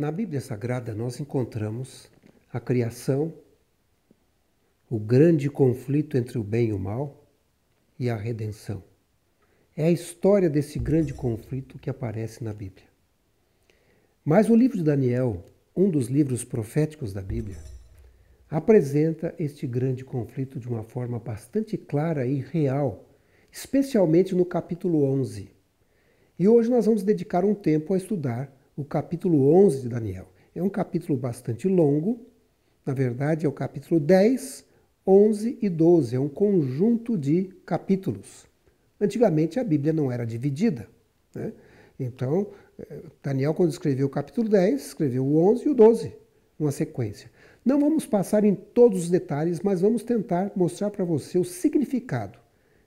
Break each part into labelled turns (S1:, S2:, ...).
S1: Na Bíblia Sagrada nós encontramos a criação, o grande conflito entre o bem e o mal e a redenção. É a história desse grande conflito que aparece na Bíblia. Mas o livro de Daniel, um dos livros proféticos da Bíblia, apresenta este grande conflito de uma forma bastante clara e real, especialmente no capítulo 11. E hoje nós vamos dedicar um tempo a estudar o capítulo 11 de Daniel. É um capítulo bastante longo, na verdade é o capítulo 10, 11 e 12, é um conjunto de capítulos. Antigamente a Bíblia não era dividida, né? então eh, Daniel, quando escreveu o capítulo 10, escreveu o 11 e o 12, uma sequência. Não vamos passar em todos os detalhes, mas vamos tentar mostrar para você o significado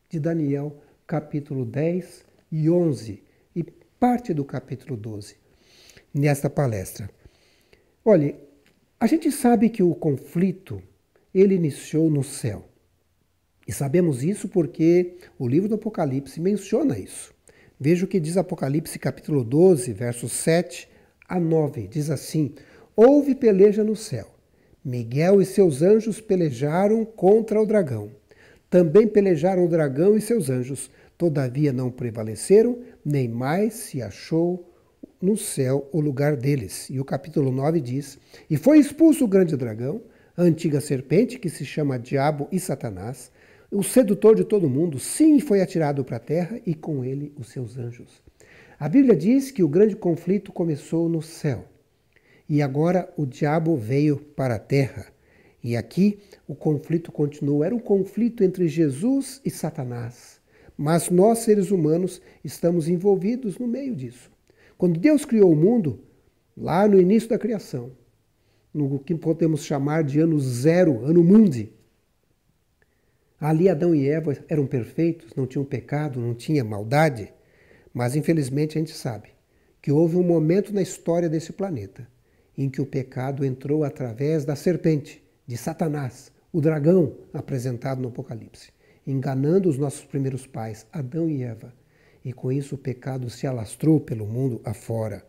S1: de Daniel, capítulo 10 e 11, e parte do capítulo 12 nesta palestra. Olhe, a gente sabe que o conflito ele iniciou no céu. E sabemos isso porque o livro do Apocalipse menciona isso. Veja o que diz Apocalipse capítulo 12, versos 7 a 9. Diz assim: Houve peleja no céu. Miguel e seus anjos pelejaram contra o dragão. Também pelejaram o dragão e seus anjos. Todavia não prevaleceram, nem mais se achou no céu o lugar deles. E o capítulo 9 diz: E foi expulso o grande dragão, a antiga serpente, que se chama Diabo e Satanás, o sedutor de todo mundo, sim, foi atirado para a terra e com ele os seus anjos. A Bíblia diz que o grande conflito começou no céu e agora o diabo veio para a terra. E aqui o conflito continuou. Era um conflito entre Jesus e Satanás. Mas nós, seres humanos, estamos envolvidos no meio disso. Quando Deus criou o mundo, lá no início da criação, no que podemos chamar de ano zero, ano mundi, ali Adão e Eva eram perfeitos, não tinham pecado, não tinha maldade, mas infelizmente a gente sabe que houve um momento na história desse planeta em que o pecado entrou através da serpente, de Satanás, o dragão apresentado no Apocalipse, enganando os nossos primeiros pais, Adão e Eva e com isso o pecado se alastrou pelo mundo afora.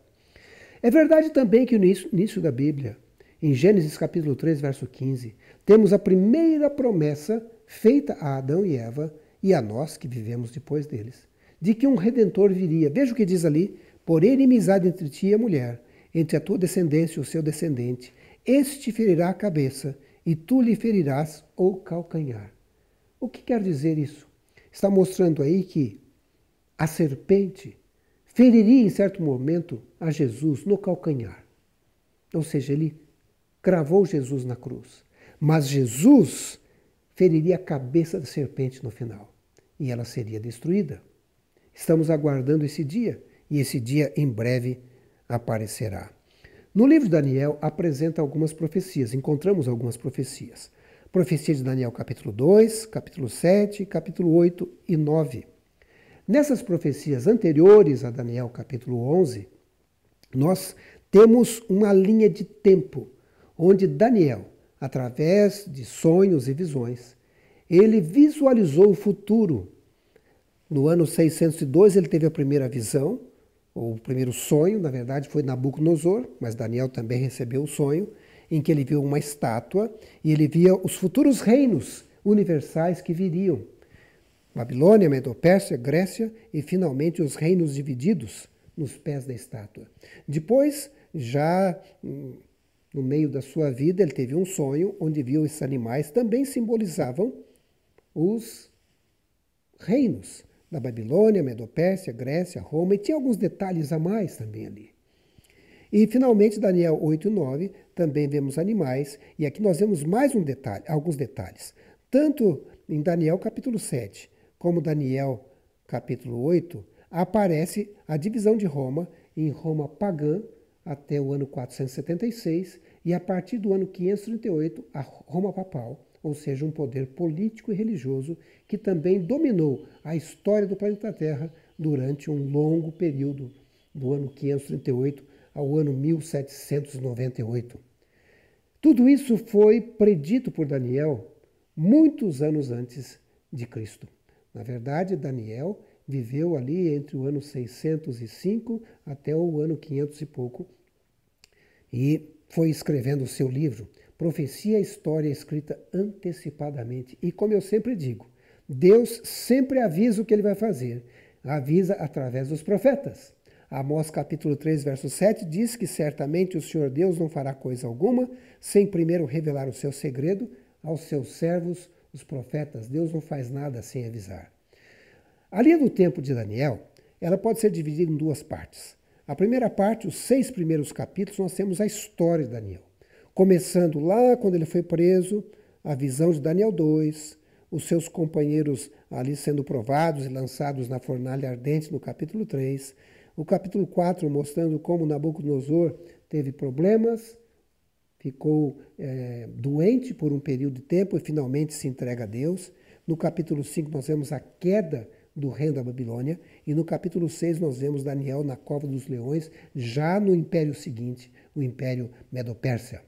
S1: É verdade também que no início da Bíblia, em Gênesis capítulo 3, verso 15, temos a primeira promessa feita a Adão e Eva e a nós que vivemos depois deles, de que um redentor viria. Veja o que diz ali: por inimizade entre ti e a mulher, entre a tua descendência e o seu descendente, este ferirá a cabeça e tu lhe ferirás o calcanhar. O que quer dizer isso? Está mostrando aí que a serpente feriria em certo momento a Jesus no calcanhar. Ou seja, ele cravou Jesus na cruz. Mas Jesus feriria a cabeça da serpente no final e ela seria destruída. Estamos aguardando esse dia e esse dia em breve aparecerá. No livro de Daniel apresenta algumas profecias, encontramos algumas profecias. Profecia de Daniel capítulo 2, capítulo 7, capítulo 8 e 9. Nessas profecias anteriores a Daniel capítulo 11, nós temos uma linha de tempo onde Daniel, através de sonhos e visões, ele visualizou o futuro. No ano 602 ele teve a primeira visão, ou o primeiro sonho, na verdade foi Nabucodonosor, mas Daniel também recebeu o sonho, em que ele viu uma estátua e ele via os futuros reinos universais que viriam. Babilônia, Medopérsia, Grécia e finalmente os reinos divididos nos pés da estátua. Depois, já hum, no meio da sua vida, ele teve um sonho onde viu esses animais também simbolizavam os reinos da Babilônia, Medopérsia, Grécia, Roma, e tinha alguns detalhes a mais também ali. E finalmente, Daniel 8 e 9, também vemos animais, e aqui nós vemos mais um detalhe, alguns detalhes, tanto em Daniel capítulo 7, como Daniel capítulo 8, aparece a divisão de Roma em Roma pagã até o ano 476 e a partir do ano 538 a Roma papal, ou seja, um poder político e religioso que também dominou a história do planeta Terra durante um longo período, do ano 538 ao ano 1798. Tudo isso foi predito por Daniel muitos anos antes de Cristo. Na verdade, Daniel viveu ali entre o ano 605 até o ano 500 e pouco e foi escrevendo o seu livro. Profecia é história escrita antecipadamente. E como eu sempre digo, Deus sempre avisa o que ele vai fazer. Avisa através dos profetas. Amós capítulo 3, verso 7 diz que certamente o Senhor Deus não fará coisa alguma sem primeiro revelar o seu segredo aos seus servos os profetas, Deus não faz nada sem avisar. A linha do tempo de Daniel, ela pode ser dividida em duas partes. A primeira parte, os seis primeiros capítulos, nós temos a história de Daniel. Começando lá quando ele foi preso, a visão de Daniel 2, os seus companheiros ali sendo provados e lançados na fornalha ardente no capítulo 3, o capítulo 4 mostrando como Nabucodonosor teve problemas ficou é, doente por um período de tempo e finalmente se entrega a Deus. No capítulo 5, nós vemos a queda do rei da Babilônia. E no capítulo 6, nós vemos Daniel na cova dos leões, já no império seguinte, o império Medo-Pérsia.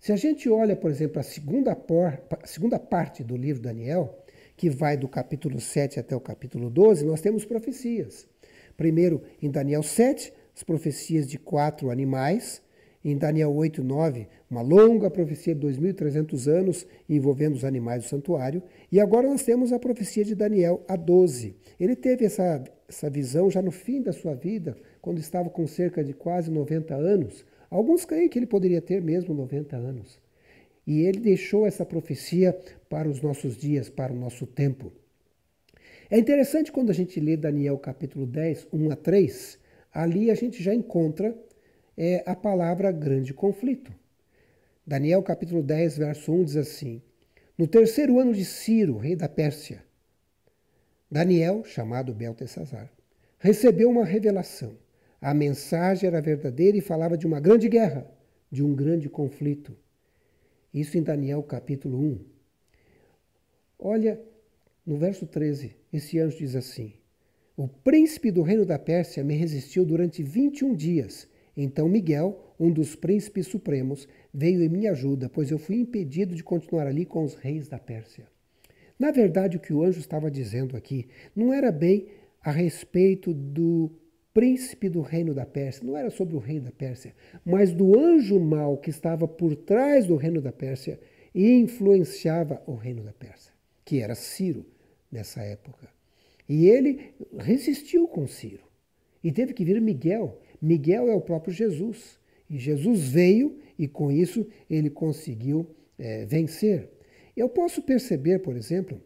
S1: Se a gente olha, por exemplo, a segunda, por, a segunda parte do livro Daniel, que vai do capítulo 7 até o capítulo 12, nós temos profecias. Primeiro, em Daniel 7, as profecias de quatro animais em Daniel 8, 9, uma longa profecia de 2.300 anos envolvendo os animais do santuário. E agora nós temos a profecia de Daniel a 12. Ele teve essa, essa visão já no fim da sua vida, quando estava com cerca de quase 90 anos. Alguns creem que ele poderia ter mesmo 90 anos. E ele deixou essa profecia para os nossos dias, para o nosso tempo. É interessante quando a gente lê Daniel capítulo 10, 1 a 3, ali a gente já encontra é a palavra grande conflito. Daniel capítulo 10, verso 1 diz assim: No terceiro ano de Ciro, rei da Pérsia, Daniel, chamado Beltesazar, recebeu uma revelação. A mensagem era verdadeira e falava de uma grande guerra, de um grande conflito. Isso em Daniel capítulo 1. Olha, no verso 13, esse anjo diz assim: O príncipe do reino da Pérsia me resistiu durante 21 dias então Miguel, um dos príncipes supremos, veio em minha ajuda, pois eu fui impedido de continuar ali com os reis da Pérsia. Na verdade, o que o anjo estava dizendo aqui não era bem a respeito do príncipe do reino da Pérsia, não era sobre o rei da Pérsia, mas do anjo mau que estava por trás do reino da Pérsia e influenciava o reino da Pérsia, que era Ciro nessa época. E ele resistiu com Ciro. E teve que vir Miguel Miguel é o próprio Jesus. E Jesus veio e com isso ele conseguiu é, vencer. Eu posso perceber, por exemplo,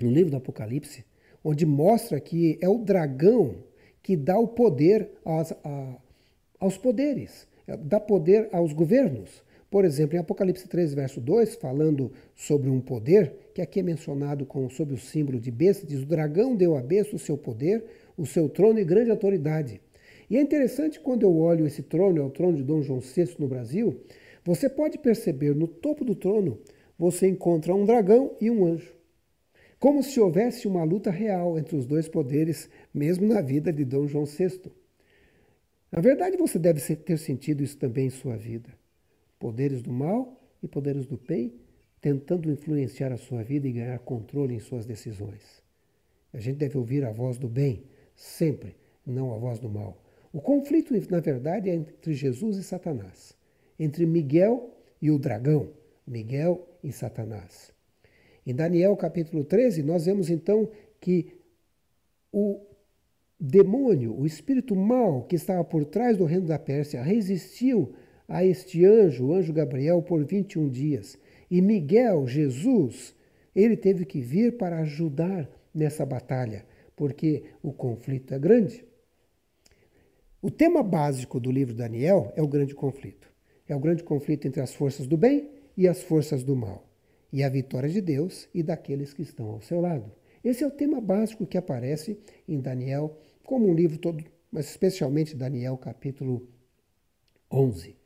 S1: no livro do Apocalipse, onde mostra que é o dragão que dá o poder aos, a, aos poderes, dá poder aos governos. Por exemplo, em Apocalipse 3, verso 2, falando sobre um poder, que aqui é mencionado com, sob o símbolo de besta, diz: O dragão deu à besta o seu poder, o seu trono e grande autoridade. E é interessante quando eu olho esse trono, é o trono de Dom João VI no Brasil, você pode perceber no topo do trono você encontra um dragão e um anjo. Como se houvesse uma luta real entre os dois poderes, mesmo na vida de Dom João VI. Na verdade, você deve ter sentido isso também em sua vida. Poderes do mal e poderes do bem tentando influenciar a sua vida e ganhar controle em suas decisões. A gente deve ouvir a voz do bem sempre, não a voz do mal. O conflito, na verdade, é entre Jesus e Satanás, entre Miguel e o dragão, Miguel e Satanás. Em Daniel capítulo 13, nós vemos então que o demônio, o espírito mau que estava por trás do reino da Pérsia, resistiu a este anjo, o anjo Gabriel, por 21 dias. E Miguel, Jesus, ele teve que vir para ajudar nessa batalha, porque o conflito é grande. O tema básico do livro Daniel é o grande conflito. É o grande conflito entre as forças do bem e as forças do mal. E a vitória de Deus e daqueles que estão ao seu lado. Esse é o tema básico que aparece em Daniel, como um livro todo, mas especialmente Daniel capítulo 11.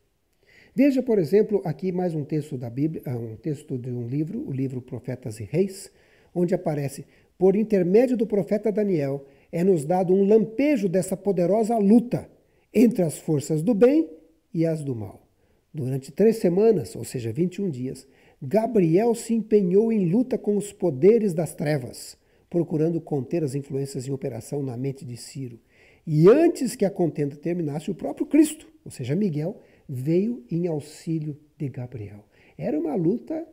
S1: Veja, por exemplo, aqui mais um texto da Bíblia, ah, um texto de um livro, o livro Profetas e Reis, onde aparece por intermédio do profeta Daniel, é nos dado um lampejo dessa poderosa luta entre as forças do bem e as do mal. Durante três semanas, ou seja, 21 dias, Gabriel se empenhou em luta com os poderes das trevas, procurando conter as influências em operação na mente de Ciro. E antes que a contenda terminasse, o próprio Cristo, ou seja, Miguel, veio em auxílio de Gabriel. Era uma luta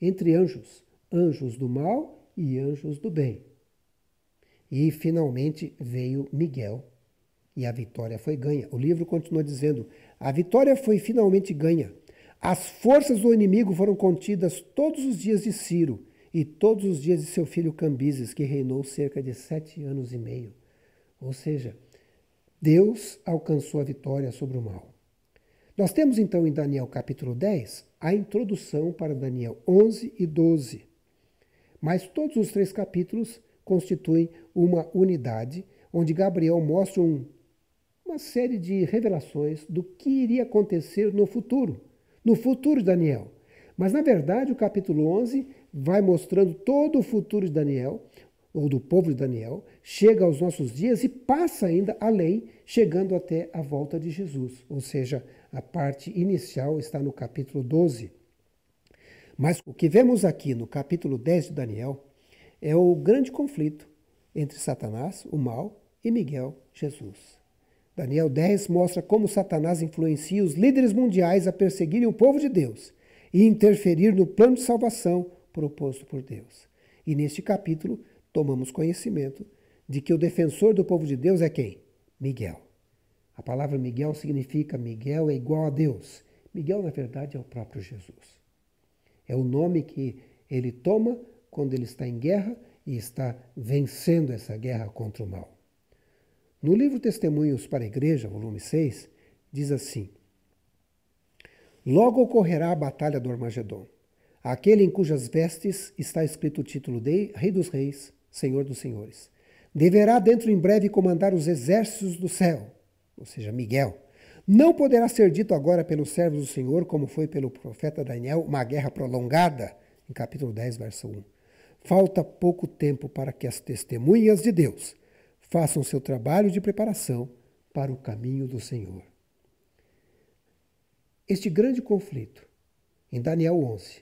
S1: entre anjos, anjos do mal e anjos do bem. E finalmente veio Miguel e a vitória foi ganha. O livro continua dizendo: a vitória foi finalmente ganha. As forças do inimigo foram contidas todos os dias de Ciro e todos os dias de seu filho Cambises, que reinou cerca de sete anos e meio. Ou seja, Deus alcançou a vitória sobre o mal. Nós temos então em Daniel capítulo 10 a introdução para Daniel 11 e 12. Mas todos os três capítulos constituem uma unidade onde Gabriel mostra um, uma série de revelações do que iria acontecer no futuro, no futuro de Daniel. Mas, na verdade, o capítulo 11 vai mostrando todo o futuro de Daniel, ou do povo de Daniel, chega aos nossos dias e passa ainda além, chegando até a volta de Jesus. Ou seja, a parte inicial está no capítulo 12. Mas o que vemos aqui no capítulo 10 de Daniel é o grande conflito entre Satanás, o mal, e Miguel, Jesus. Daniel 10 mostra como Satanás influencia os líderes mundiais a perseguirem o povo de Deus e interferir no plano de salvação proposto por Deus. E neste capítulo, tomamos conhecimento de que o defensor do povo de Deus é quem? Miguel. A palavra Miguel significa Miguel é igual a Deus. Miguel, na verdade, é o próprio Jesus. É o nome que ele toma quando ele está em guerra e está vencendo essa guerra contra o mal. No livro Testemunhos para a Igreja, volume 6, diz assim: Logo ocorrerá a batalha do Armagedon, aquele em cujas vestes está escrito o título de Rei dos Reis, Senhor dos Senhores. Deverá dentro em breve comandar os exércitos do céu, ou seja, Miguel. Não poderá ser dito agora pelos servos do Senhor, como foi pelo profeta Daniel, uma guerra prolongada, em capítulo 10, verso 1. Falta pouco tempo para que as testemunhas de Deus façam seu trabalho de preparação para o caminho do Senhor. Este grande conflito, em Daniel 11,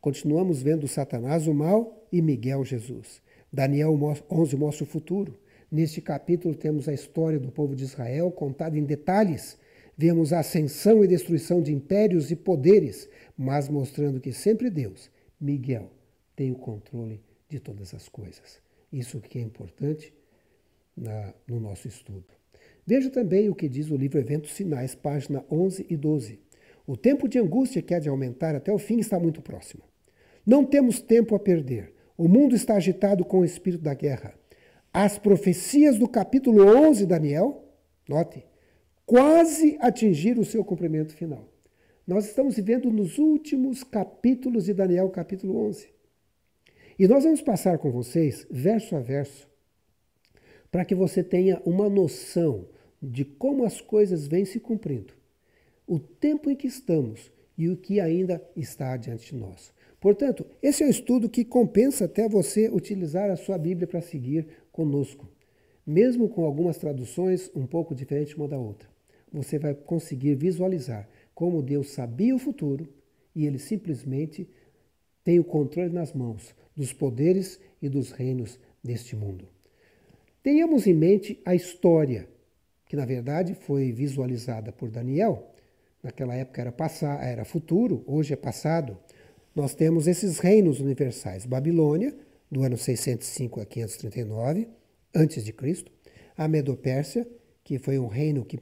S1: continuamos vendo Satanás o mal e Miguel Jesus. Daniel 11 mostra o futuro. Neste capítulo temos a história do povo de Israel contada em detalhes. Vemos a ascensão e destruição de impérios e poderes, mas mostrando que sempre Deus, Miguel tem o controle de todas as coisas. Isso que é importante na, no nosso estudo. Veja também o que diz o livro Eventos Sinais, página 11 e 12. O tempo de angústia que há de aumentar até o fim está muito próximo. Não temos tempo a perder. O mundo está agitado com o espírito da guerra. As profecias do capítulo 11, Daniel, note, quase atingiram o seu cumprimento final. Nós estamos vivendo nos últimos capítulos de Daniel, capítulo 11. E nós vamos passar com vocês, verso a verso, para que você tenha uma noção de como as coisas vêm se cumprindo, o tempo em que estamos e o que ainda está diante de nós. Portanto, esse é o um estudo que compensa até você utilizar a sua Bíblia para seguir conosco, mesmo com algumas traduções um pouco diferentes uma da outra. Você vai conseguir visualizar como Deus sabia o futuro e ele simplesmente tem o controle nas mãos dos poderes e dos reinos deste mundo. Tenhamos em mente a história, que na verdade foi visualizada por Daniel. Naquela época era, passar, era futuro, hoje é passado. Nós temos esses reinos universais: Babilônia, do ano 605 a 539 antes de Cristo, a Medopérsia, que foi um reino que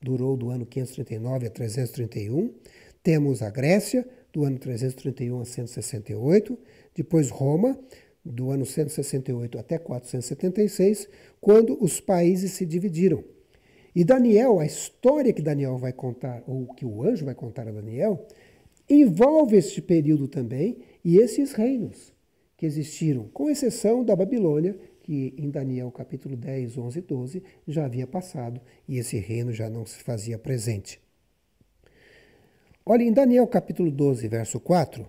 S1: durou do ano 539 a 331, temos a Grécia, do ano 331 a 168, depois Roma, do ano 168 até 476, quando os países se dividiram. E Daniel, a história que Daniel vai contar, ou que o anjo vai contar a Daniel, envolve este período também e esses reinos que existiram, com exceção da Babilônia, que em Daniel capítulo 10, 11 e 12 já havia passado e esse reino já não se fazia presente. Olha, em Daniel capítulo 12, verso 4,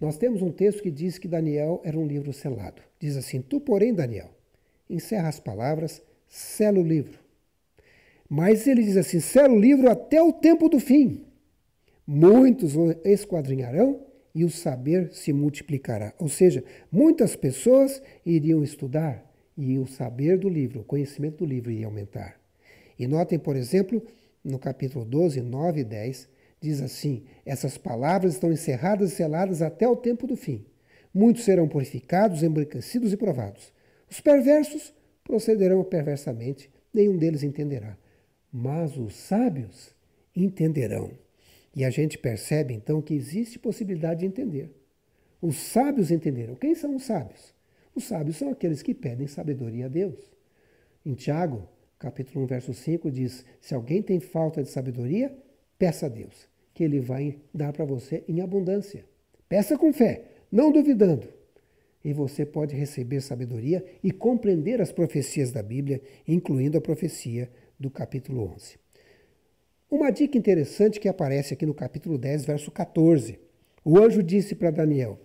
S1: nós temos um texto que diz que Daniel era um livro selado. Diz assim: Tu, porém, Daniel, encerra as palavras, sela o livro. Mas ele diz assim: sela o livro até o tempo do fim. Muitos o esquadrinharão e o saber se multiplicará. Ou seja, muitas pessoas iriam estudar e o saber do livro, o conhecimento do livro iria aumentar. E notem, por exemplo, no capítulo 12, 9 e 10, Diz assim: Essas palavras estão encerradas e seladas até o tempo do fim. Muitos serão purificados, embranquecidos e provados. Os perversos procederão perversamente, nenhum deles entenderá. Mas os sábios entenderão. E a gente percebe então que existe possibilidade de entender. Os sábios entenderam. Quem são os sábios? Os sábios são aqueles que pedem sabedoria a Deus. Em Tiago, capítulo 1, verso 5, diz: Se alguém tem falta de sabedoria, peça a Deus, que ele vai dar para você em abundância. Peça com fé, não duvidando. E você pode receber sabedoria e compreender as profecias da Bíblia, incluindo a profecia do capítulo 11. Uma dica interessante que aparece aqui no capítulo 10, verso 14. O anjo disse para Daniel: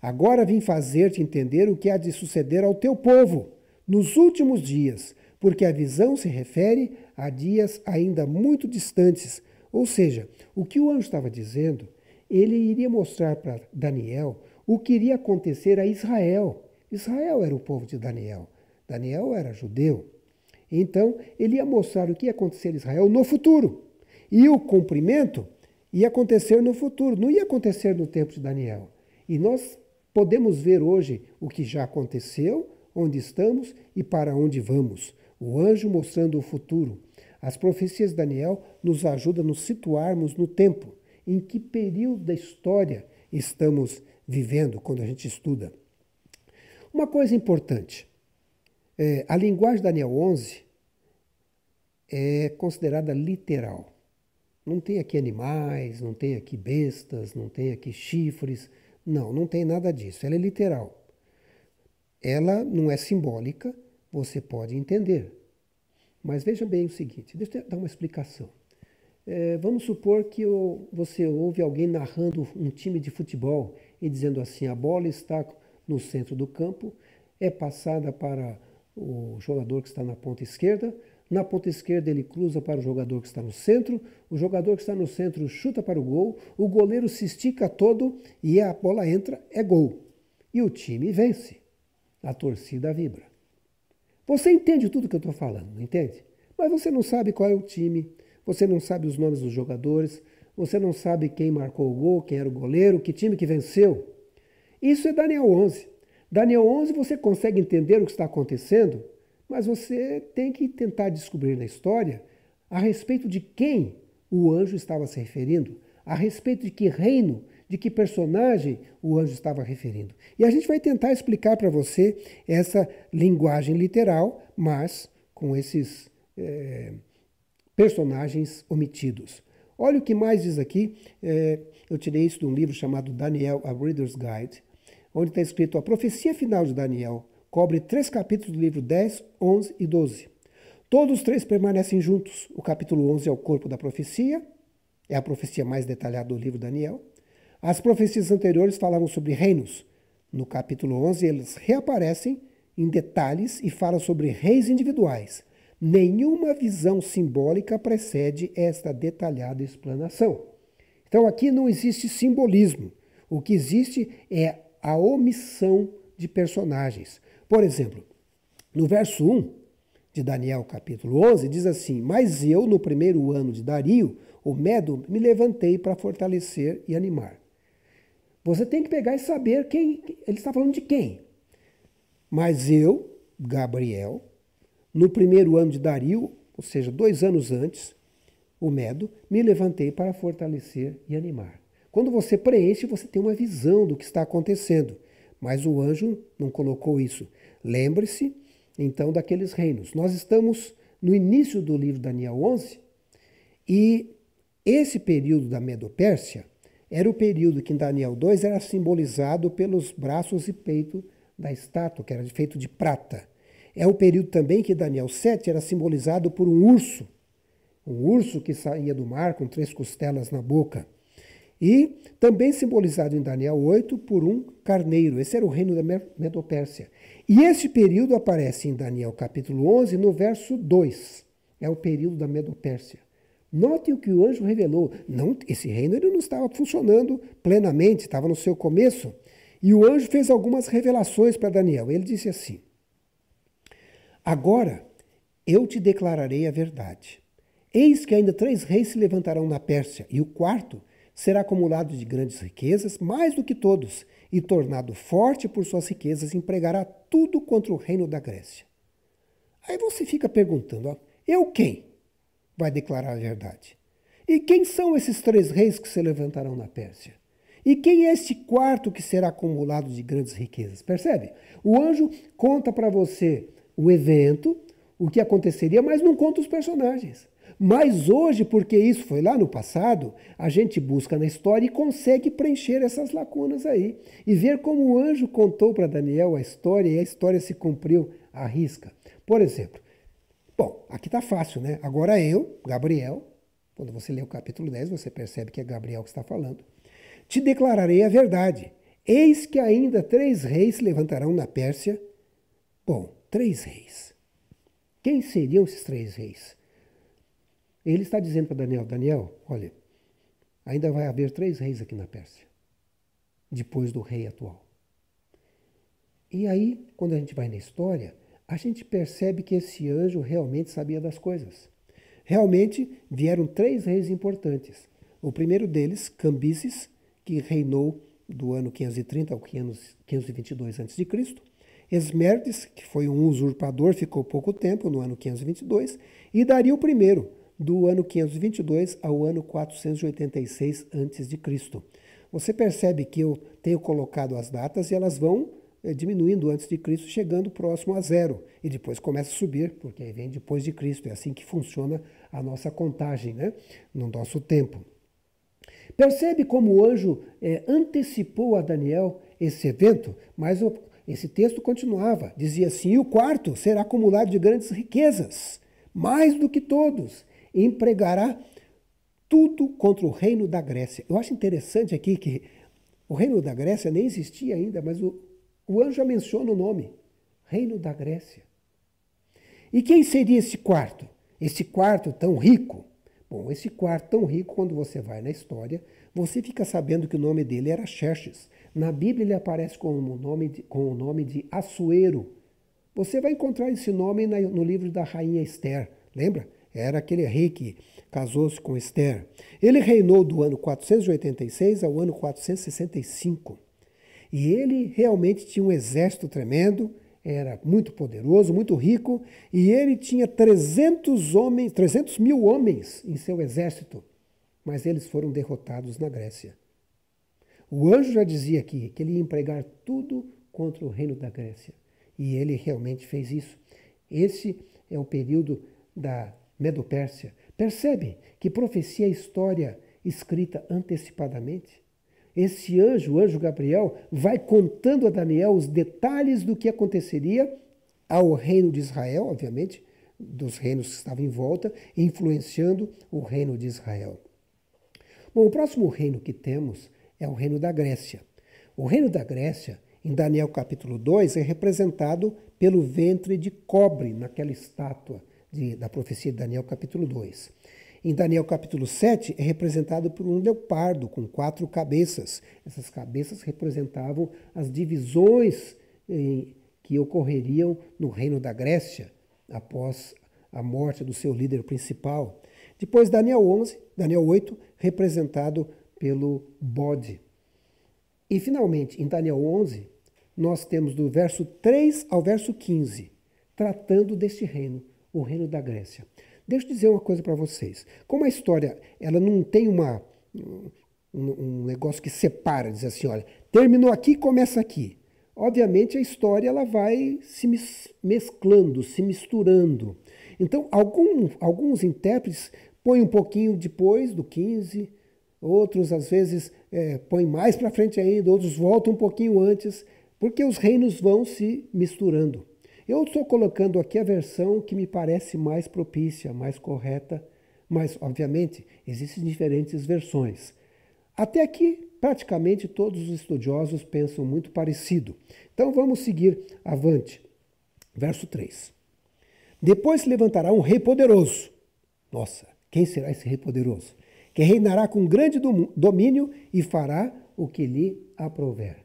S1: Agora vim fazer-te entender o que há de suceder ao teu povo nos últimos dias, porque a visão se refere a dias ainda muito distantes, ou seja, o que o anjo estava dizendo, ele iria mostrar para Daniel o que iria acontecer a Israel. Israel era o povo de Daniel. Daniel era judeu. Então, ele ia mostrar o que ia acontecer a Israel no futuro. E o cumprimento ia acontecer no futuro, não ia acontecer no tempo de Daniel. E nós podemos ver hoje o que já aconteceu, onde estamos e para onde vamos. O anjo mostrando o futuro. As profecias de Daniel nos ajudam a nos situarmos no tempo, em que período da história estamos vivendo quando a gente estuda. Uma coisa importante, é, a linguagem de Daniel 11 é considerada literal. Não tem aqui animais, não tem aqui bestas, não tem aqui chifres. Não, não tem nada disso. Ela é literal. Ela não é simbólica, você pode entender. Mas veja bem o seguinte, deixa eu dar uma explicação. É, vamos supor que eu, você ouve alguém narrando um time de futebol e dizendo assim, a bola está no centro do campo, é passada para o jogador que está na ponta esquerda, na ponta esquerda ele cruza para o jogador que está no centro, o jogador que está no centro chuta para o gol, o goleiro se estica todo e a bola entra, é gol. E o time vence. A torcida vibra. Você entende tudo que eu estou falando, entende? Mas você não sabe qual é o time, você não sabe os nomes dos jogadores, você não sabe quem marcou o gol, quem era o goleiro, que time que venceu. Isso é Daniel 11. Daniel 11 você consegue entender o que está acontecendo, mas você tem que tentar descobrir na história a respeito de quem o anjo estava se referindo, a respeito de que reino de que personagem o anjo estava referindo. E a gente vai tentar explicar para você essa linguagem literal, mas com esses é, personagens omitidos. Olha o que mais diz aqui. É, eu tirei isso de um livro chamado Daniel, A Reader's Guide, onde está escrito a profecia final de Daniel. Cobre três capítulos do livro 10, 11 e 12. Todos os três permanecem juntos. O capítulo 11 é o corpo da profecia, é a profecia mais detalhada do livro Daniel. As profecias anteriores falavam sobre reinos. No capítulo 11, eles reaparecem em detalhes e falam sobre reis individuais. Nenhuma visão simbólica precede esta detalhada explanação. Então, aqui não existe simbolismo. O que existe é a omissão de personagens. Por exemplo, no verso 1 de Daniel, capítulo 11, diz assim: Mas eu, no primeiro ano de Dario, o Medo, me levantei para fortalecer e animar. Você tem que pegar e saber quem ele está falando de quem. Mas eu, Gabriel, no primeiro ano de Dario, ou seja, dois anos antes, o Medo, me levantei para fortalecer e animar. Quando você preenche, você tem uma visão do que está acontecendo, mas o anjo não colocou isso. Lembre-se, então, daqueles reinos. Nós estamos no início do livro Daniel 11 e esse período da Medopérsia era o período que em Daniel 2 era simbolizado pelos braços e peito da estátua, que era feito de prata. É o período também que Daniel 7 era simbolizado por um urso, um urso que saía do mar com três costelas na boca. E também simbolizado em Daniel 8 por um carneiro. Esse era o reino da Medopérsia. E esse período aparece em Daniel capítulo 11, no verso 2. É o período da Medopérsia. Note o que o anjo revelou. Não, esse reino ele não estava funcionando plenamente, estava no seu começo. E o anjo fez algumas revelações para Daniel. Ele disse assim: Agora eu te declararei a verdade. Eis que ainda três reis se levantarão na Pérsia, e o quarto será acumulado de grandes riquezas, mais do que todos, e tornado forte por suas riquezas, empregará tudo contra o reino da Grécia. Aí você fica perguntando: ó, eu quem? vai declarar a verdade. E quem são esses três reis que se levantarão na Pérsia? E quem é este quarto que será acumulado de grandes riquezas? Percebe? O anjo conta para você o evento, o que aconteceria, mas não conta os personagens. Mas hoje, porque isso foi lá no passado, a gente busca na história e consegue preencher essas lacunas aí. E ver como o anjo contou para Daniel a história e a história se cumpriu à risca. Por exemplo, Bom, aqui está fácil, né? Agora eu, Gabriel, quando você lê o capítulo 10, você percebe que é Gabriel que está falando, te declararei a verdade. Eis que ainda três reis se levantarão na Pérsia. Bom, três reis. Quem seriam esses três reis? Ele está dizendo para Daniel: Daniel, olha, ainda vai haver três reis aqui na Pérsia, depois do rei atual. E aí, quando a gente vai na história, a gente percebe que esse anjo realmente sabia das coisas. Realmente vieram três reis importantes. O primeiro deles, Cambises, que reinou do ano 530 ao 522 a.C. Esmerdes, que foi um usurpador, ficou pouco tempo, no ano 522, e Dario I, do ano 522 ao ano 486 a.C. Você percebe que eu tenho colocado as datas e elas vão é, diminuindo antes de Cristo, chegando próximo a zero, e depois começa a subir, porque aí vem depois de Cristo. É assim que funciona a nossa contagem né? no nosso tempo. Percebe como o anjo é, antecipou a Daniel esse evento, mas o, esse texto continuava, dizia assim: e o quarto será acumulado de grandes riquezas, mais do que todos, e empregará tudo contra o reino da Grécia. Eu acho interessante aqui que o reino da Grécia nem existia ainda, mas o, o anjo já menciona o nome: Reino da Grécia. E quem seria esse quarto? Esse quarto tão rico? Bom, esse quarto tão rico, quando você vai na história, você fica sabendo que o nome dele era Xerxes. Na Bíblia ele aparece com o nome de, com o nome de Assuero. Você vai encontrar esse nome no livro da rainha Esther, lembra? Era aquele rei que casou-se com Esther. Ele reinou do ano 486 ao ano 465. E ele realmente tinha um exército tremendo, era muito poderoso, muito rico, e ele tinha 300 homens, 300 mil homens em seu exército, mas eles foram derrotados na Grécia. O anjo já dizia aqui que ele ia empregar tudo contra o reino da Grécia, e ele realmente fez isso. Esse é o período da Medopérsia. Percebe que profecia é história escrita antecipadamente? esse anjo, o anjo Gabriel, vai contando a Daniel os detalhes do que aconteceria ao reino de Israel, obviamente, dos reinos que estavam em volta, influenciando o reino de Israel. Bom, o próximo reino que temos é o reino da Grécia. O reino da Grécia, em Daniel capítulo 2, é representado pelo ventre de cobre, naquela estátua de, da profecia de Daniel capítulo 2. Em Daniel capítulo 7, é representado por um leopardo com quatro cabeças. Essas cabeças representavam as divisões eh, que ocorreriam no reino da Grécia após a morte do seu líder principal. Depois, Daniel 11, Daniel 8, representado pelo bode. E finalmente, em Daniel 11, nós temos do verso 3 ao verso 15, tratando deste reino, o reino da Grécia. Deixa eu dizer uma coisa para vocês. Como a história ela não tem uma, um, um, negócio que separa, diz assim, olha, terminou aqui, começa aqui. Obviamente a história ela vai se mesclando, se misturando. Então algum, alguns intérpretes põem um pouquinho depois do 15, outros às vezes é, põem mais para frente ainda, outros voltam um pouquinho antes, porque os reinos vão se misturando. Eu estou colocando aqui a versão que me parece mais propícia, mais correta, mas, obviamente, existem diferentes versões. Até aqui, praticamente todos os estudiosos pensam muito parecido. Então vamos seguir avante. Verso 3. Depois se levantará um rei poderoso. Nossa, quem será esse rei poderoso? Que reinará com grande domínio e fará o que lhe aprover.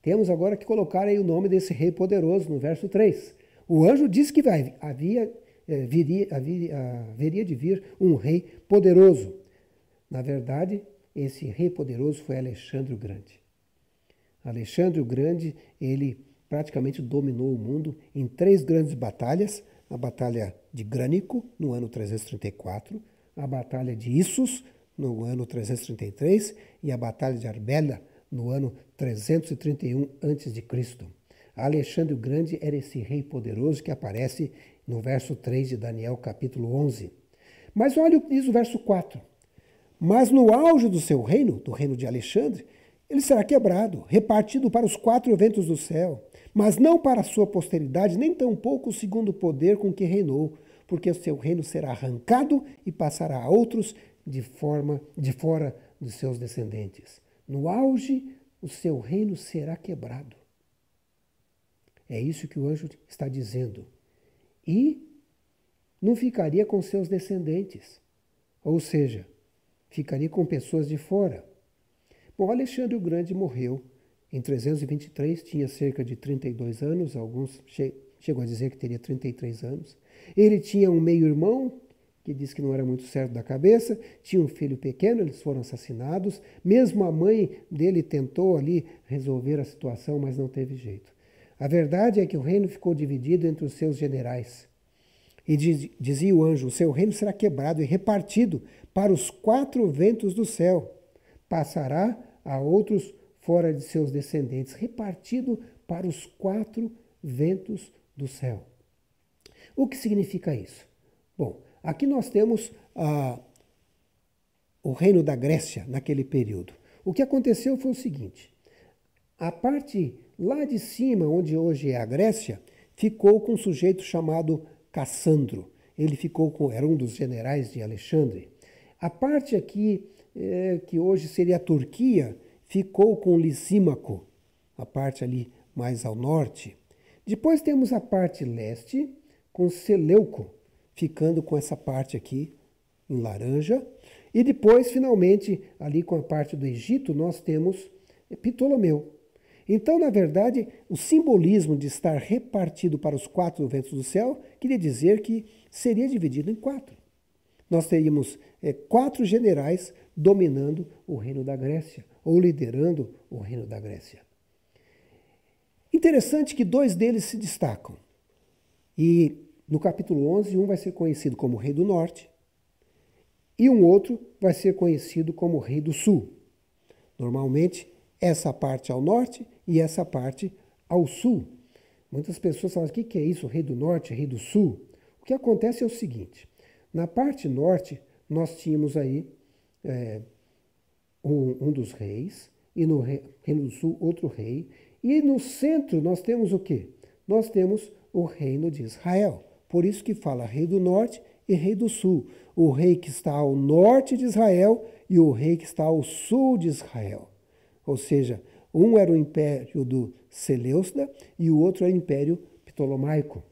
S1: Temos agora que colocar aí o nome desse rei poderoso no verso 3. O anjo disse que vai, havia, eh, viria, havia, ah, haveria de vir um rei poderoso. Na verdade, esse rei poderoso foi Alexandre o Grande. Alexandre o Grande, ele praticamente dominou o mundo em três grandes batalhas: a batalha de Grânico, no ano 334, a batalha de Issus, no ano 333, e a batalha de Arbela, no ano 331 a.C. Alexandre o Grande era esse rei poderoso que aparece no verso 3 de Daniel, capítulo 11. Mas olha o que diz o verso 4. Mas no auge do seu reino, do reino de Alexandre, ele será quebrado, repartido para os quatro ventos do céu, mas não para a sua posteridade, nem tampouco segundo o poder com que reinou, porque o seu reino será arrancado e passará a outros de forma de fora dos seus descendentes. No auge o seu reino será quebrado. É isso que o anjo está dizendo. E não ficaria com seus descendentes, ou seja, ficaria com pessoas de fora. Bom, Alexandre o Grande morreu em 323, tinha cerca de 32 anos, alguns che chegou a dizer que teria 33 anos. Ele tinha um meio-irmão que disse que não era muito certo da cabeça, tinha um filho pequeno, eles foram assassinados. Mesmo a mãe dele tentou ali resolver a situação, mas não teve jeito. A verdade é que o reino ficou dividido entre os seus generais. E diz, dizia o anjo: O seu reino será quebrado e repartido para os quatro ventos do céu. Passará a outros fora de seus descendentes, repartido para os quatro ventos do céu. O que significa isso? Bom, Aqui nós temos ah, o reino da Grécia naquele período. O que aconteceu foi o seguinte: a parte lá de cima, onde hoje é a Grécia, ficou com um sujeito chamado Cassandro. Ele ficou com, era um dos generais de Alexandre. A parte aqui, eh, que hoje seria a Turquia, ficou com Lisímaco, a parte ali mais ao norte. Depois temos a parte leste com Seleuco, ficando com essa parte aqui em laranja. E depois, finalmente, ali com a parte do Egito, nós temos Ptolomeu. Então, na verdade, o simbolismo de estar repartido para os quatro ventos do céu queria dizer que seria dividido em quatro. Nós teríamos é, quatro generais dominando o reino da Grécia, ou liderando o reino da Grécia. Interessante que dois deles se destacam. E no capítulo 11, um vai ser conhecido como Rei do Norte e um outro vai ser conhecido como Rei do Sul. Normalmente, essa parte ao norte e essa parte ao sul. Muitas pessoas falam: o que é isso, Rei do Norte, Rei do Sul? O que acontece é o seguinte: na parte norte, nós tínhamos aí é, um, um, dos reis, e no Reino do Sul, outro rei. E no centro, nós temos o quê? Nós temos o Reino de Israel. Por isso que fala rei do norte e rei do sul. O rei que está ao norte de Israel e o rei que está ao sul de Israel. Ou seja, um era o império do Seleucida e o outro era o império ptolomaico.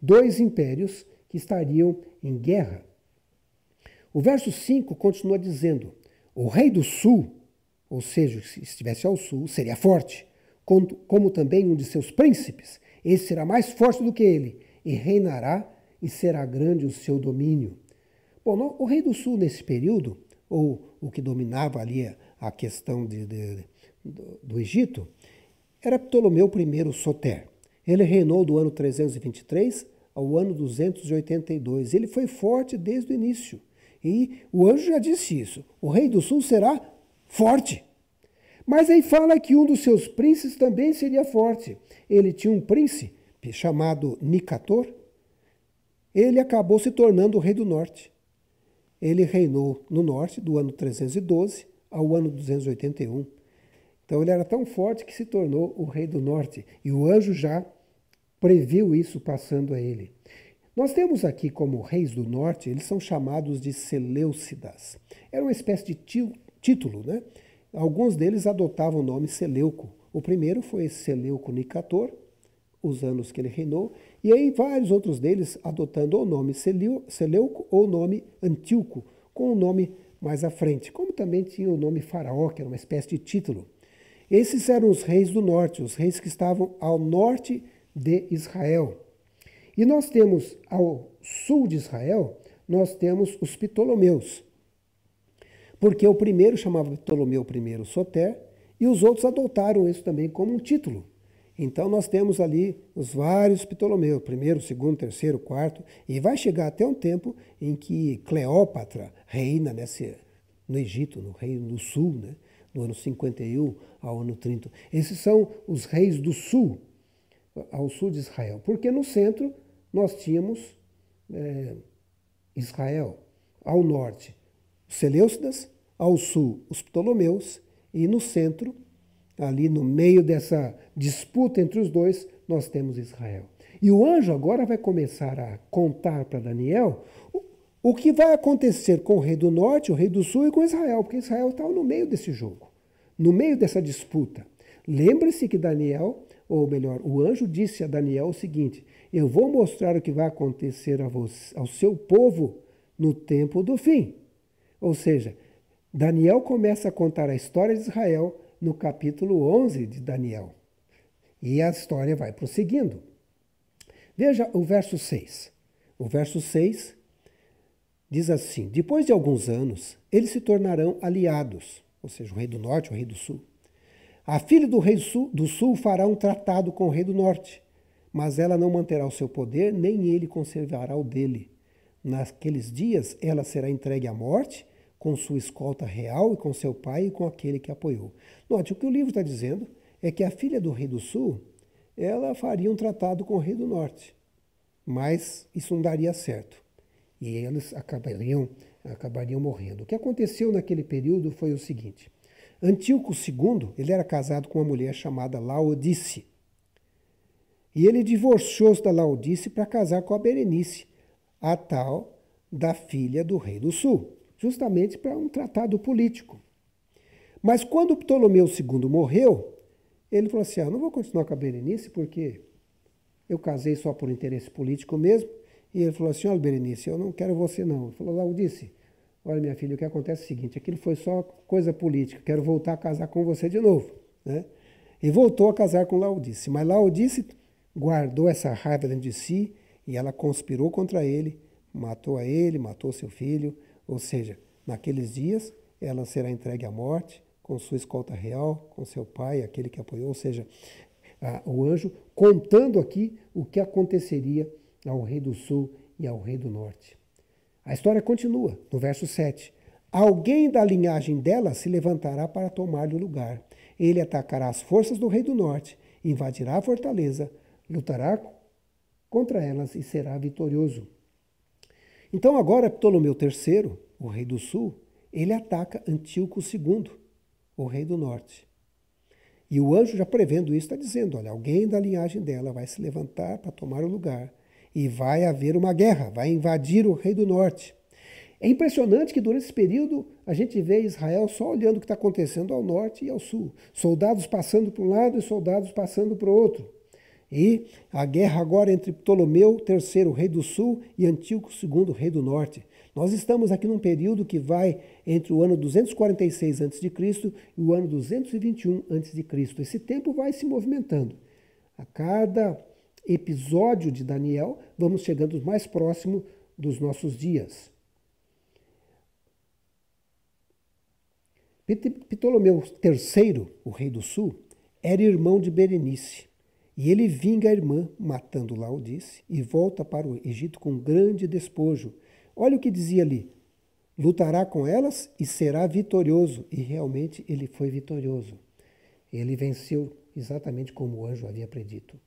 S1: Dois impérios que estariam em guerra. O verso 5 continua dizendo: O rei do sul, ou seja, se estivesse ao sul, seria forte, como também um de seus príncipes. Esse será mais forte do que ele e reinará e será grande o seu domínio. Bom, o rei do sul nesse período, ou o que dominava ali a questão de, de, do, do Egito, era Ptolomeu I Soter. Ele reinou do ano 323 ao ano 282. Ele foi forte desde o início. E o anjo já disse isso: o rei do sul será forte. Mas aí fala que um dos seus príncipes também seria forte. Ele tinha um príncipe chamado Nicator, ele acabou se tornando o rei do norte. Ele reinou no norte do ano 312 ao ano 281. Então ele era tão forte que se tornou o rei do norte e o anjo já previu isso passando a ele. Nós temos aqui como reis do norte, eles são chamados de Seleucidas. Era uma espécie de título, né? Alguns deles adotavam o nome Seleuco. O primeiro foi Seleuco Nicator, os anos que ele reinou, e aí vários outros deles adotando o nome Seleuco ou o nome Antíoco, com o nome mais à frente, como também tinha o nome Faraó, que era uma espécie de título. Esses eram os reis do norte, os reis que estavam ao norte de Israel. E nós temos ao sul de Israel, nós temos os Ptolomeus, porque o primeiro chamava Ptolomeu I Soter, e os outros adotaram isso também como um título. Então nós temos ali os vários Ptolomeus, primeiro, segundo, terceiro, quarto, e vai chegar até um tempo em que Cleópatra reina nesse, no Egito, no Reino do Sul, né? do ano 51 ao ano 30. Esses são os reis do sul, ao sul de Israel, porque no centro nós tínhamos é, Israel, ao norte os Seleucidas, ao sul os Ptolomeus e no centro ali no meio dessa disputa entre os dois, nós temos Israel. E o anjo agora vai começar a contar para Daniel o que vai acontecer com o rei do norte, o rei do sul e com Israel, porque Israel está no meio desse jogo, no meio dessa disputa. Lembre-se que Daniel, ou melhor, o anjo disse a Daniel o seguinte: Eu vou mostrar o que vai acontecer você, ao seu povo no tempo do fim. Ou seja, Daniel começa a contar a história de Israel no capítulo 11 de Daniel. E a história vai prosseguindo. Veja o verso 6. O verso 6 diz assim: Depois de alguns anos, eles se tornarão aliados, ou seja, o rei do norte, o rei do sul. A filha do rei do sul fará um tratado com o rei do norte, mas ela não manterá o seu poder, nem ele conservará o dele. Naqueles dias ela será entregue à morte com sua escolta real e com seu pai e com aquele que apoiou. Note, o que o livro está dizendo é que a filha do rei do sul, ela faria um tratado com o rei do norte, mas isso não daria certo. E eles acabariam, acabariam morrendo. O que aconteceu naquele período foi o seguinte. Antíoco II, ele era casado com uma mulher chamada Laodice. E ele divorciou-se da Laodice para casar com a Berenice, a tal da filha do rei do sul justamente para um tratado político. Mas quando Ptolomeu II morreu, ele falou assim: ah, não vou continuar com a Berenice porque eu casei só por interesse político mesmo. E ele falou assim: olha, Berenice, eu não quero você não. Ele falou: Laudício, olha, minha filha, o que acontece é o seguinte: aquilo foi só coisa política, quero voltar a casar com você de novo. Né? E voltou a casar com Laudice. Mas Laudice guardou essa raiva dentro de si e ela conspirou contra ele, matou a ele, matou seu filho, ou seja, naqueles dias ela será entregue à morte, com sua escolta real, com seu pai, aquele que apoiou, ou seja, a, o anjo contando aqui o que aconteceria ao rei do sul e ao rei do norte. A história continua no verso 7. Alguém da linhagem dela se levantará para tomar-lhe o lugar. Ele atacará as forças do rei do norte, invadirá a fortaleza, lutará contra elas e será vitorioso. Então agora Ptolomeu III, o rei do sul, ele ataca Antíoco II, o rei do norte. E o anjo, já prevendo isso, está dizendo: olha, alguém da linhagem dela vai se levantar para tomar o lugar e vai haver uma guerra, vai invadir o rei do norte. É impressionante que durante esse período a gente vê Israel só olhando o que está acontecendo ao norte e ao sul, soldados passando para um lado e soldados passando para o outro. E a guerra agora entre Ptolomeu III, rei do sul, e Antíoco II, rei do norte. Nós estamos aqui num período que vai entre o ano 246 a.C. e o ano 221 a.C. Esse tempo vai se movimentando. A cada episódio de Daniel, vamos chegando mais próximo dos nossos dias. Ptolomeu III, o rei do sul, era irmão de Berenice. E ele vinga a irmã, matando Laodice, e volta para o Egito com grande despojo. Olha o que dizia ali: lutará com elas e será vitorioso. E realmente ele foi vitorioso. Ele venceu exatamente como o anjo havia predito.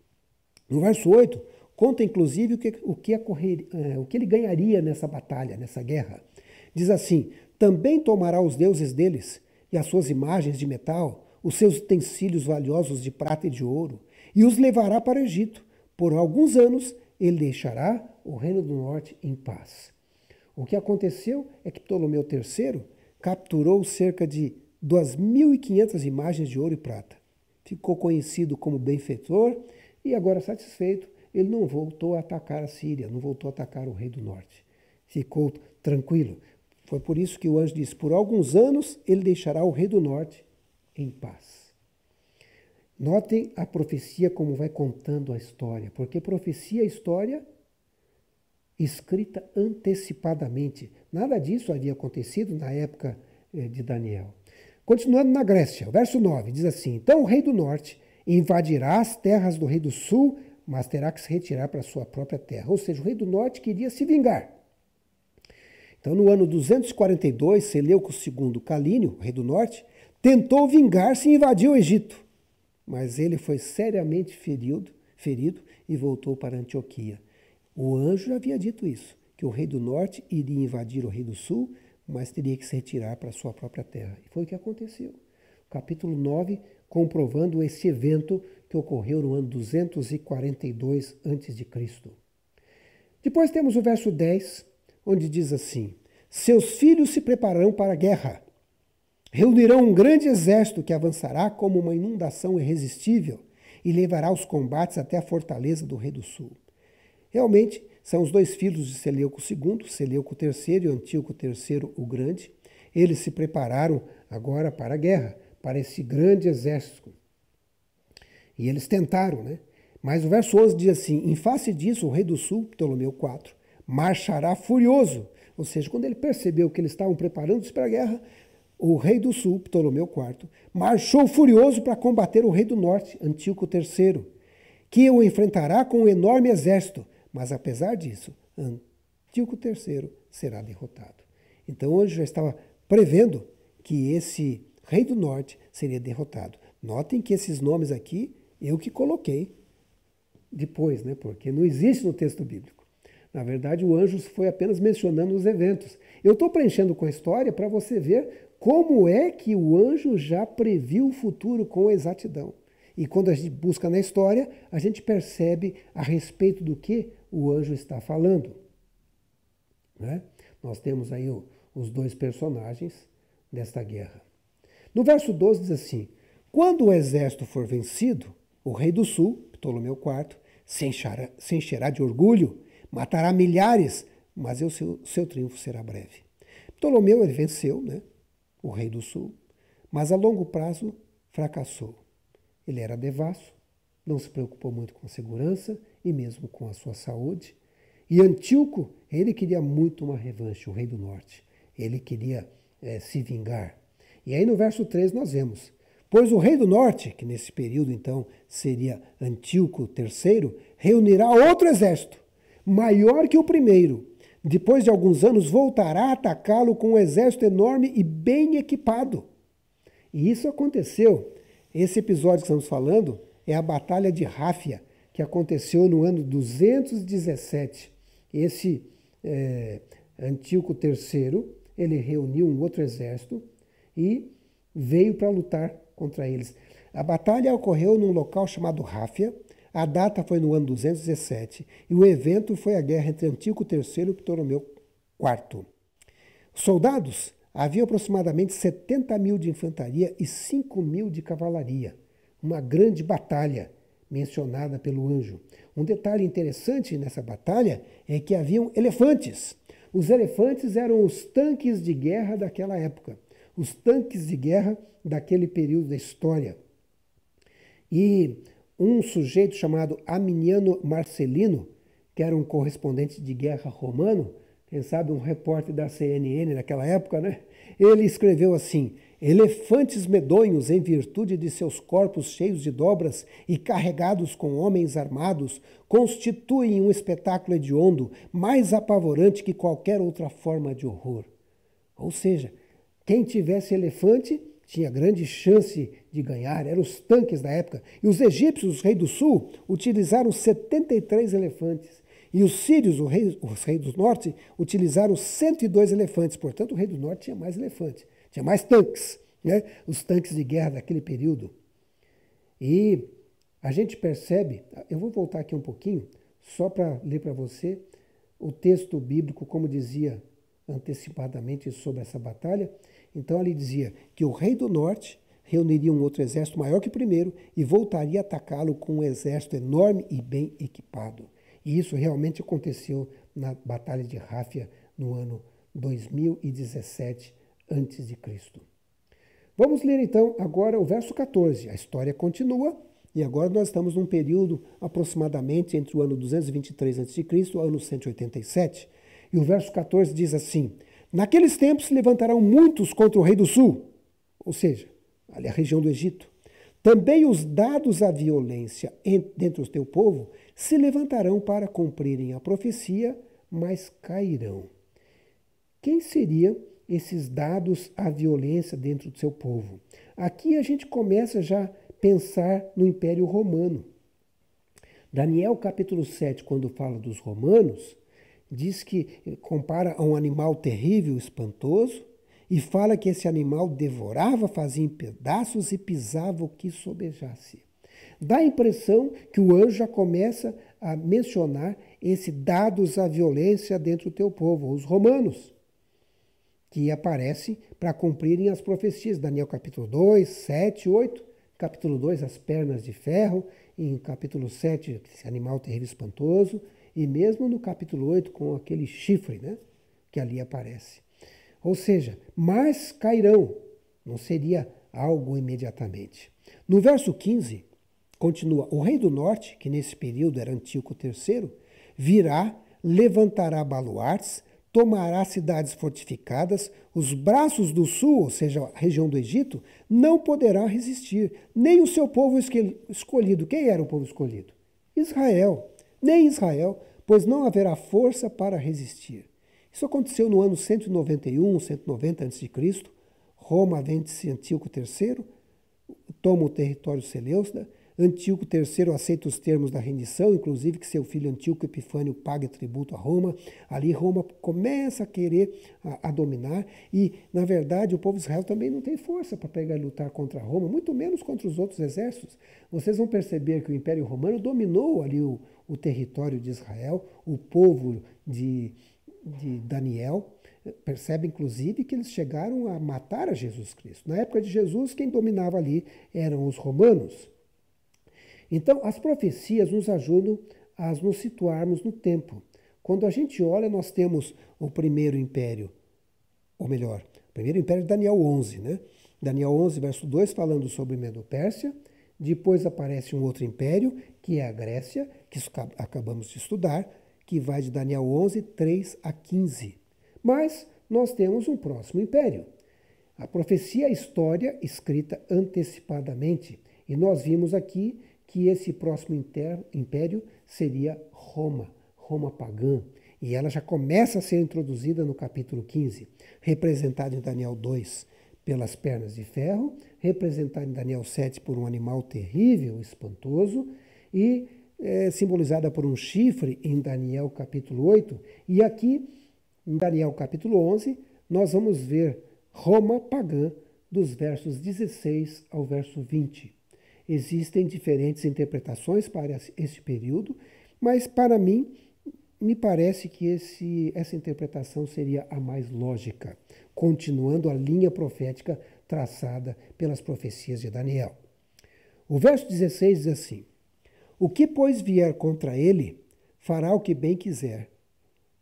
S1: No verso 8, conta inclusive o que, o que, eh, o que ele ganharia nessa batalha, nessa guerra. Diz assim: Também tomará os deuses deles, e as suas imagens de metal, os seus utensílios valiosos de prata e de ouro, e os levará para o Egito. Por alguns anos ele deixará o reino do norte em paz. O que aconteceu é que Ptolomeu III capturou cerca de 2.500 imagens de ouro e prata. Ficou conhecido como benfeitor e agora satisfeito, ele não voltou a atacar a Síria, não voltou a atacar o rei do norte. Ficou tranquilo. Foi por isso que o anjo disse: por alguns anos ele deixará o rei do norte em paz. Notem a profecia como vai contando a história, porque profecia é história escrita antecipadamente. Nada disso havia acontecido na época eh, de Daniel. Continuando na Grécia, o verso 9 diz assim: Então o rei do norte invadirá as terras do rei do sul, mas terá que se retirar para sua própria terra. Ou seja, o rei do norte queria se vingar. Então, no ano 242, Seleuco II Calínio, rei do norte, tentou vingar-se e invadiu o Egito mas ele foi seriamente ferido, ferido e voltou para Antioquia. O anjo havia dito isso, que o rei do norte iria invadir o rei do sul, mas teria que se retirar para sua própria terra. E foi o que aconteceu. Capítulo 9, comprovando esse evento que ocorreu no ano 242 a.C. Depois temos o verso 10, onde diz assim: Seus filhos se prepararão para a guerra Reunirão um grande exército que avançará como uma inundação irresistível e levará os combates até a fortaleza do rei do sul. Realmente, são os dois filhos de Seleuco II, Seleuco III e Antíoco III o Grande. Eles se prepararam agora para a guerra, para esse grande exército. E eles tentaram, né? Mas o verso 11 diz assim: Em face disso, o rei do sul, Ptolomeu IV, marchará furioso. Ou seja, quando ele percebeu que eles estavam preparando-se para a guerra, o rei do sul, Ptolomeu IV, marchou furioso para combater o rei do norte, Antíoco III, que o enfrentará com um enorme exército, mas apesar disso, Antíoco III será derrotado. Então, hoje já estava prevendo que esse rei do norte seria derrotado. Notem que esses nomes aqui eu que coloquei depois, né? porque não existe no texto bíblico. Na verdade, o anjo foi apenas mencionando os eventos. Eu estou preenchendo com a história para você ver como é que o anjo já previu o futuro com exatidão? E quando a gente busca na história, a gente percebe a respeito do que o anjo está falando. Né? Nós temos aí o, os dois personagens desta guerra. No verso 12 diz assim: Quando o exército for vencido, o rei do sul, Ptolomeu IV, se encherá, se encherá de orgulho, matará milhares, mas o seu, seu triunfo será breve. Ptolomeu ele venceu, né? o rei do sul, mas a longo prazo fracassou. Ele era devasso, não se preocupou muito com segurança e mesmo com a sua saúde. E Antíoco, ele queria muito uma revanche, o rei do norte. Ele queria é, se vingar. E aí no verso 3 nós vemos: Pois o rei do norte, que nesse período então seria Antíoco III, reunirá outro exército, maior que o primeiro, depois de alguns anos, voltará a atacá-lo com um exército enorme e bem equipado. E isso aconteceu. Esse episódio que estamos falando é a Batalha de Ráfia, que aconteceu no ano 217. Esse é, Antíoco III, ele reuniu um outro exército e veio para lutar contra eles. A batalha ocorreu num local chamado Ráfia, a data foi no ano 217 e o evento foi a guerra entre Antíoco III e Ptolomeu IV. Soldados havia aproximadamente 70 mil de infantaria e 5 mil de cavalaria. Uma grande batalha mencionada pelo anjo. Um detalhe interessante nessa batalha é que haviam elefantes. Os elefantes eram os tanques de guerra daquela época, os tanques de guerra daquele período da história. E um sujeito chamado Aminiano Marcelino, que era um correspondente de guerra romano, quem sabe um repórter da CNN naquela época, né? Ele escreveu assim: Elefantes medonhos, em virtude de seus corpos cheios de dobras e carregados com homens armados, constituem um espetáculo hediondo mais apavorante que qualquer outra forma de horror. Ou seja, quem tivesse elefante tinha grande chance de ganhar, eram os tanques da época. E os egípcios, os reis do sul, utilizaram 73 elefantes. E os sírios, o rei os reis do norte, utilizaram 102 elefantes. Portanto, o rei do norte tinha mais elefantes, tinha mais tanques, né? os tanques de guerra daquele período. E a gente percebe, eu vou voltar aqui um pouquinho, só para ler para você o texto bíblico, como dizia antecipadamente sobre essa batalha, então ele dizia que o rei do norte reuniria um outro exército maior que o primeiro e voltaria a atacá-lo com um exército enorme e bem equipado. E isso realmente aconteceu na Batalha de Ráfia no ano 2017 a.C. Vamos ler então agora o verso 14. A história continua e agora nós estamos num período aproximadamente entre o ano 223 a.C. e o ano 187. E o verso 14 diz assim: Naqueles tempos se levantarão muitos contra o rei do sul, ou seja, ali a região do Egito. Também os dados à violência dentro do teu povo se levantarão para cumprirem a profecia, mas cairão. Quem seriam esses dados à violência dentro do seu povo? Aqui a gente começa já a pensar no Império Romano. Daniel capítulo 7, quando fala dos romanos, diz que compara a um animal terrível, espantoso, e fala que esse animal devorava, fazia em pedaços e pisava o que sobejasse. Dá a impressão que o anjo já começa a mencionar esse dados à violência dentro do teu povo, os romanos, que aparecem para cumprirem as profecias, Daniel capítulo 2, 7, 8, capítulo 2, as pernas de ferro, em capítulo 7, esse animal terrível espantoso, e mesmo no capítulo 8 com aquele chifre né, que ali aparece. Ou seja, mas cairão, não seria algo imediatamente. No verso 15, continua: O rei do norte, que nesse período era Antíoco III, virá, levantará baluartes, tomará cidades fortificadas, os braços do sul, ou seja, a região do Egito, não poderá resistir, nem o seu povo escolhido. Quem era o povo escolhido? Israel nem Israel, pois não haverá força para resistir. Isso aconteceu no ano 191, 190 a.C. Roma vence Antíoco III, toma o território Seleucida Antíoco III aceita os termos da rendição, inclusive que seu filho Antíoco Epifânio pague tributo a Roma. Ali Roma começa a querer a, a dominar e, na verdade, o povo de Israel também não tem força para pegar e lutar contra Roma, muito menos contra os outros exércitos. Vocês vão perceber que o Império Romano dominou ali o, o território de Israel, o povo de, de Daniel, percebe inclusive que eles chegaram a matar a Jesus Cristo. Na época de Jesus, quem dominava ali eram os romanos. Então, as profecias nos ajudam a nos situarmos no tempo. Quando a gente olha, nós temos o primeiro império, ou melhor, o primeiro império de é Daniel 11, né? Daniel 11, verso 2, falando sobre Medo-Pérsia. Depois aparece um outro império, que é a Grécia, que acabamos de estudar, que vai de Daniel 11, 3 a 15. Mas nós temos um próximo império. A profecia é a história escrita antecipadamente. E nós vimos aqui que esse próximo império seria Roma, Roma pagã. E ela já começa a ser introduzida no capítulo 15, representada em Daniel 2 pelas pernas de ferro, representada em Daniel 7 por um animal terrível, espantoso, e é, simbolizada por um chifre em Daniel capítulo 8. E aqui, em Daniel capítulo 11, nós vamos ver Roma pagã dos versos 16 ao verso 20. Existem diferentes interpretações para esse período, mas para mim me parece que esse, essa interpretação seria a mais lógica, continuando a linha profética traçada pelas profecias de Daniel. O verso 16 diz assim: O que, pois, vier contra ele, fará o que bem quiser,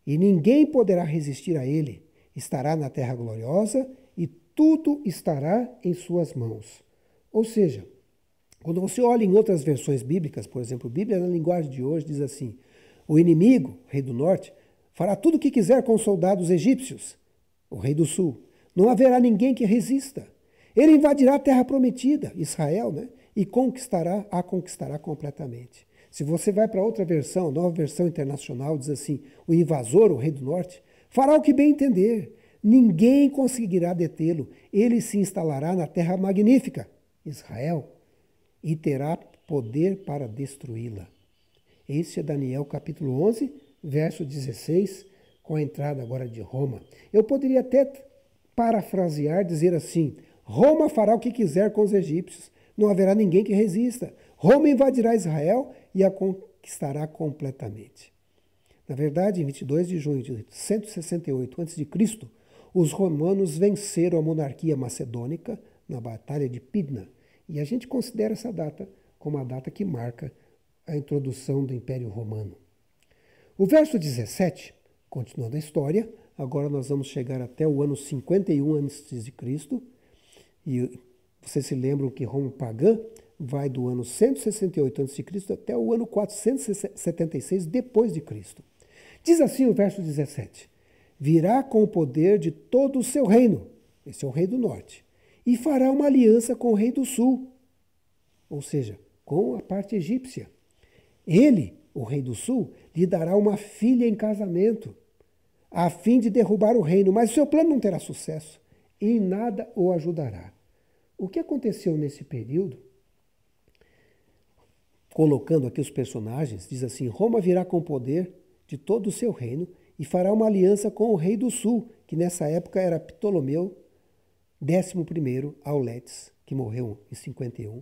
S1: e ninguém poderá resistir a ele, estará na terra gloriosa e tudo estará em suas mãos. Ou seja, quando você olha em outras versões bíblicas, por exemplo, a Bíblia na linguagem de hoje diz assim: o inimigo, rei do norte, fará tudo o que quiser com os soldados egípcios, o rei do sul. Não haverá ninguém que resista. Ele invadirá a terra prometida, Israel, né? e conquistará, a conquistará completamente. Se você vai para outra versão, nova versão internacional, diz assim: o invasor, o rei do norte, fará o que bem entender. Ninguém conseguirá detê-lo. Ele se instalará na terra magnífica, Israel, e terá poder para destruí-la. Esse é Daniel capítulo 11, verso 16, com a entrada agora de Roma. Eu poderia até parafrasear, dizer assim: Roma fará o que quiser com os egípcios, não haverá ninguém que resista. Roma invadirá Israel e a conquistará completamente. Na verdade, em 22 de junho de 168 a.C., os romanos venceram a monarquia macedônica na Batalha de Pidna e a gente considera essa data como a data que marca a introdução do Império Romano. O verso 17, continuando a história, agora nós vamos chegar até o ano 51 a.C. E vocês se lembram que Roma pagã vai do ano 168 a.C. até o ano 476 depois de Cristo. Diz assim o verso 17: Virá com o poder de todo o seu reino. Esse é o rei do norte e fará uma aliança com o rei do sul, ou seja, com a parte egípcia. Ele, o rei do sul, lhe dará uma filha em casamento, a fim de derrubar o reino, mas seu plano não terá sucesso, em nada o ajudará. O que aconteceu nesse período? Colocando aqui os personagens, diz assim: Roma virá com poder de todo o seu reino e fará uma aliança com o rei do sul, que nessa época era Ptolomeu 11 Auletes, que morreu em 51.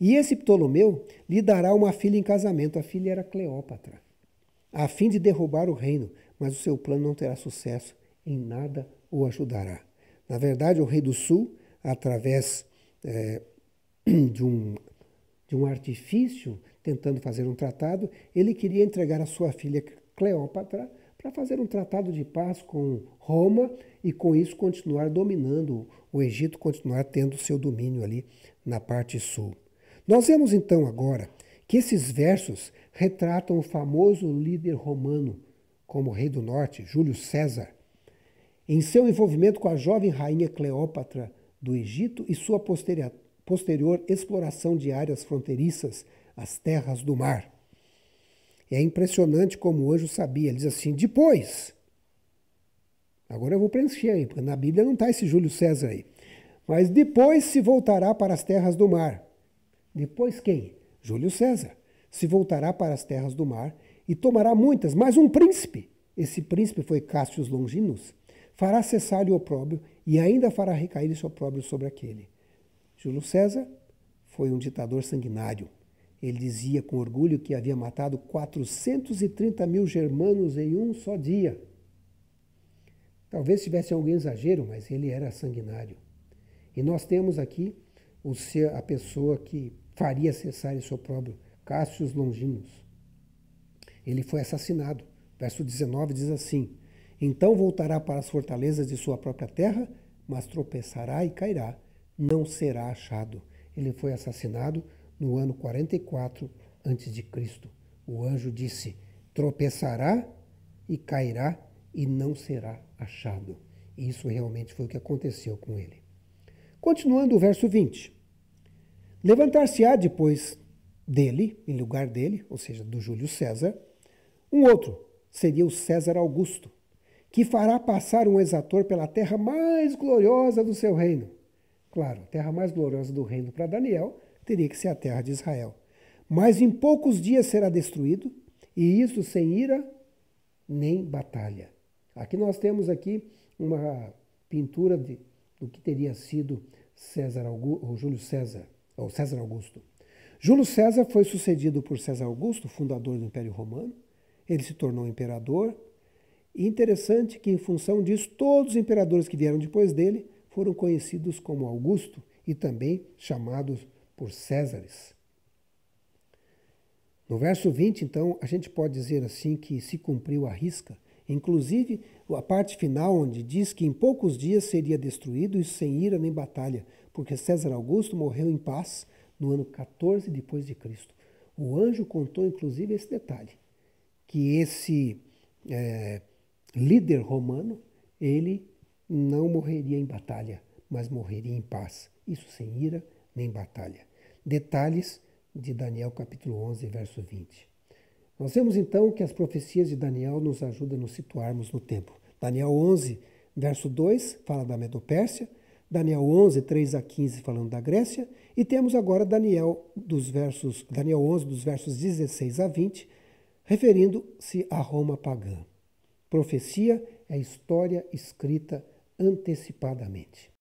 S1: E esse Ptolomeu lhe dará uma filha em casamento. A filha era Cleópatra, a fim de derrubar o reino, mas o seu plano não terá sucesso, em nada o ajudará. Na verdade, o rei do sul, através é, de, um, de um artifício, tentando fazer um tratado, ele queria entregar a sua filha Cleópatra para fazer um tratado de paz com Roma e com isso continuar dominando o Egito continuar tendo seu domínio ali na parte sul. Nós vemos então agora que esses versos retratam o famoso líder romano como rei do norte, Júlio César, em seu envolvimento com a jovem rainha Cleópatra do Egito e sua posterior, posterior exploração de áreas fronteiriças, as terras do mar. É impressionante como o anjo sabia, ele diz assim: depois Agora eu vou preencher aí, porque na Bíblia não está esse Júlio César aí. Mas depois se voltará para as terras do mar. Depois quem? Júlio César. Se voltará para as terras do mar e tomará muitas, mas um príncipe. Esse príncipe foi Cássius Longinus. Fará cessar o opróbrio e ainda fará recair esse opróbrio sobre aquele. Júlio César foi um ditador sanguinário. Ele dizia com orgulho que havia matado 430 mil germanos em um só dia. Talvez tivesse algum exagero, mas ele era sanguinário. E nós temos aqui o ser, a pessoa que faria cessar esse opróbrio, Cássius Longinus Ele foi assassinado. Verso 19 diz assim: Então voltará para as fortalezas de sua própria terra, mas tropeçará e cairá, não será achado. Ele foi assassinado no ano 44 antes de Cristo. O anjo disse: tropeçará e cairá, e não será achado. E isso realmente foi o que aconteceu com ele. Continuando o verso 20. Levantar-se-á depois dele, em lugar dele, ou seja, do Júlio César, um outro, seria o César Augusto, que fará passar um exator pela terra mais gloriosa do seu reino. Claro, a terra mais gloriosa do reino para Daniel teria que ser a terra de Israel. Mas em poucos dias será destruído, e isso sem ira nem batalha. Aqui nós temos aqui uma pintura de, do que teria sido César Augusto, ou Júlio César, ou César Augusto. Júlio César foi sucedido por César Augusto, fundador do Império Romano. Ele se tornou imperador. E interessante que, em função disso, todos os imperadores que vieram depois dele foram conhecidos como Augusto e também chamados por Césares. No verso 20, então, a gente pode dizer assim que se cumpriu a risca Inclusive, a parte final, onde diz que em poucos dias seria destruído e sem ira nem batalha, porque César Augusto morreu em paz no ano 14 depois de Cristo. O anjo contou, inclusive, esse detalhe, que esse é, líder romano, ele não morreria em batalha, mas morreria em paz. Isso sem ira nem batalha. Detalhes de Daniel capítulo 11, verso 20. Nós vemos então que as profecias de Daniel nos ajudam a nos situarmos no tempo. Daniel 11, verso 2, fala da Medopérsia. Daniel 11, 3 a 15, falando da Grécia. E temos agora Daniel, dos versos, Daniel 11, dos versos 16 a 20, referindo-se a Roma pagã. Profecia é história escrita antecipadamente.